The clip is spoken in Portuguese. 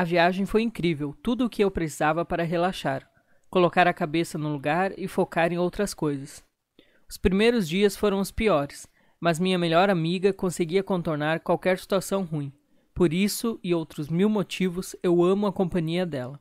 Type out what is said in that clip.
A viagem foi incrível, tudo o que eu precisava para relaxar, colocar a cabeça no lugar e focar em outras coisas. Os primeiros dias foram os piores, mas minha melhor amiga conseguia contornar qualquer situação ruim. Por isso e outros mil motivos, eu amo a companhia dela.